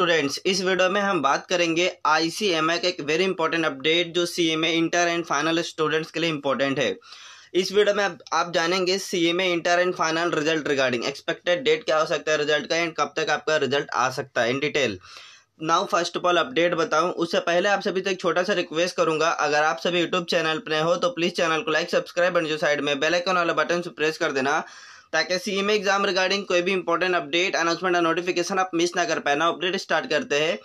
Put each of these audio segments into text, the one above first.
students इस video में हम बात करेंगे आई का एक वेरी इंपॉर्टेंट अपडेट जो C M inter and final students के लिए इंपॉर्टेंट है इस वीडियो में आप जानेंगे C M inter and final result regarding expected date क्या हो सकता है रिजल्ट का एंड कब तक आपका रिजल्ट आ सकता है in detail now first of all update बताऊं उससे पहले आप सभी तक छोटा सा रिक्वेस्ट करूंगा अगर आप सभी यूट्यूब चैनल पर हो तो प्लीज़ चैनल को लाइक सब्सक्राइब एंड जो साइड में बेलाइकन वाला बटन से प्रेस कर देना ताकि सी एग्जाम रिगार्डिंग कोई भी इंपॉर्टेंट अपडेट अनाउंसमेंट और नोटिफिकेशन आप मिस ना कर पाए ना अपडेट स्टार्ट करते हैं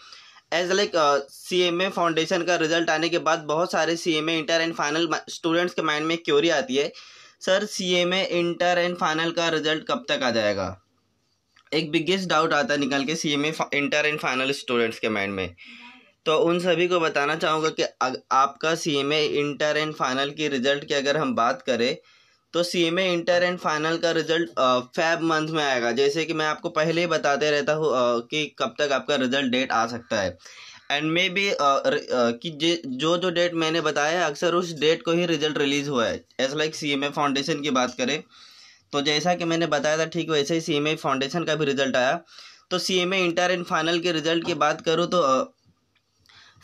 as like C M A foundation का रिजल्ट आने के बाद बहुत सारे C M A inter and final students के माइंड में क्योरी आती है sir C M A inter and final का रिजल्ट कब तक आ जाएगा एक बिगेस्ट डाउट आता है निकल के C M A inter and final students के माइंड में तो उन सभी को बताना चाहूँगा कि आपका C M A inter and final की रिजल्ट की अगर हम बात करें तो C M inter and final का रिजल्ट फैब मंथ में आएगा जैसे कि मैं आपको पहले ही बताते रहता हूँ कि कब तक आपका रिजल्ट डेट आ सकता है एंड मे बी कि जो जो डेट मैंने बताया अक्सर उस डेट को ही रिजल्ट रिलीज़ हुआ है ऐसा like C M A foundation की बात करें तो जैसा कि मैंने बताया था ठीक वैसे ही सी एम ए फाउंडेशन का भी रिजल्ट आया तो C M A inter and final के रिजल्ट की बात करूँ तो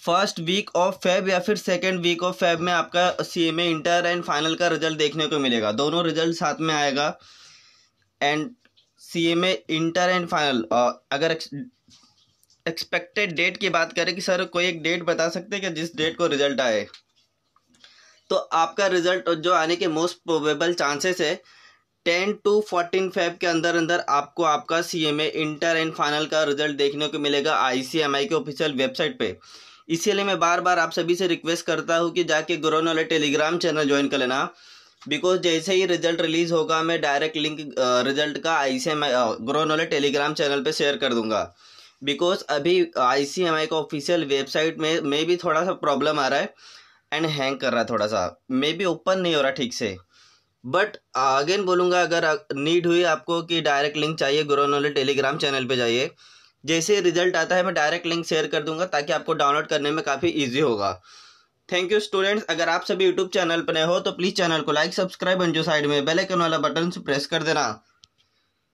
फर्स्ट वीक ऑफ फेब या फिर सेकेंड वीक ऑफ फेब में आपका C M A inter and final का रिजल्ट देखने को मिलेगा दोनों रिजल्ट साथ में आएगा and C M A inter and final अगर एक्सपेक्टेड डेट की बात करें कि सर कोई एक डेट बता सकते हैं कि जिस डेट को रिजल्ट आए तो आपका रिजल्ट जो आने के मोस्ट प्रोबेबल चांसेस है टेन टू फोर्टीन फेब के अंदर अंदर आपको आपका C M A inter and final का रिजल्ट देखने को मिलेगा आई सी एम आई के ऑफिशियल वेबसाइट पे इसीलिए मैं बार बार आप सभी से रिक्वेस्ट करता हूँ कि जाके गुरु नॉलेज टेलीग्राम चैनल ज्वाइन कर लेना बिकॉज जैसे ही रिजल्ट रिलीज होगा मैं डायरेक्ट लिंक रिजल्ट का I C M I grow knowledge Telegram channel पे शेयर कर दूंगा बिकॉज अभी आई सी एम आई का ऑफिशियल वेबसाइट में मे भी थोड़ा सा प्रॉब्लम आ रहा है एंड हैंग कर रहा है थोड़ा सा मे भी ओपन नहीं हो रहा ठीक से बट अगेन बोलूँगा अगर नीड हुई आपको कि डायरेक्ट लिंक चाहिए ग्रो नॉलेज टेलीग्राम चैनल पर जाइए जैसे रिजल्ट आता है मैं डायरेक्ट लिंक शेयर कर दूंगा ताकि आपको डाउनलोड करने में काफ़ी ईजी होगा थैंक यू स्टूडेंट्स अगर आप सभी यूट्यूब चैनल पर नए हो तो प्लीज़ चैनल को लाइक सब्सक्राइब एंड जो साइड में बेलाइकन वाला बटन प्रेस कर देना